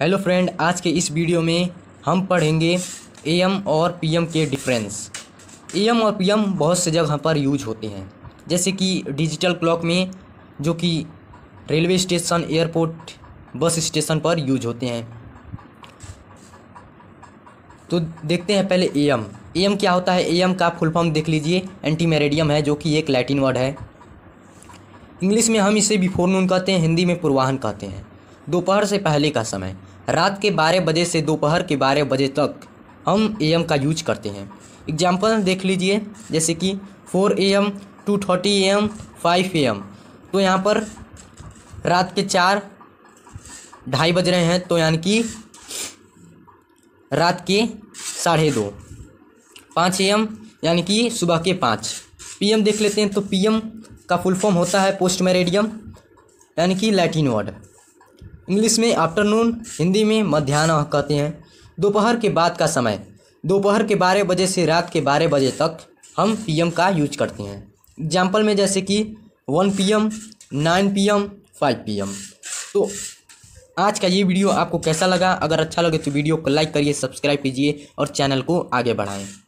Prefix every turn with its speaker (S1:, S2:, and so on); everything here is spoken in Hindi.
S1: हेलो फ्रेंड आज के इस वीडियो में हम पढ़ेंगे एम और पीएम के डिफरेंस एम और पीएम बहुत से जगह पर यूज होते हैं जैसे कि डिजिटल क्लॉक में जो कि railway station airport bus station पर यूज होते हैं तो देखते हैं पहले एम एम क्या होता है एम का फुल फॉर्म देख लीजिए एंटी मेरेडियम है जो कि एक लैटिन वर्ड है इंग्लिश में हम इसे बिफोर नून कहते हैं हिंदी में पूर्वाहन कहते हैं दोपहर से पहले का समय रात के बारह बजे से दोपहर के बारह बजे तक हम ए का यूज करते हैं एग्जाम्पल देख लीजिए जैसे कि four A M two thirty A M five A M तो यहाँ पर रात के चार ढाई बज रहे हैं तो यानी कि रात के साढ़े दो पाँच ए एम यानी कि सुबह के पाँच पी एम देख लेते हैं तो पी एम का फुल फॉर्म होता है पोस्ट मेरेडियम यानी कि लैटिन वर्ड इंग्लिश में आफ्टरनून हिंदी में मध्यान्ह कहते हैं दोपहर के बाद का समय दोपहर के बारह बजे से रात के बारह बजे तक हम पी का यूज करते हैं एग्जाम्पल में जैसे कि one P M nine P M five P M तो आज का ये वीडियो आपको कैसा लगा अगर अच्छा लगे तो वीडियो को लाइक करिए सब्सक्राइब कीजिए और चैनल को आगे बढ़ाएं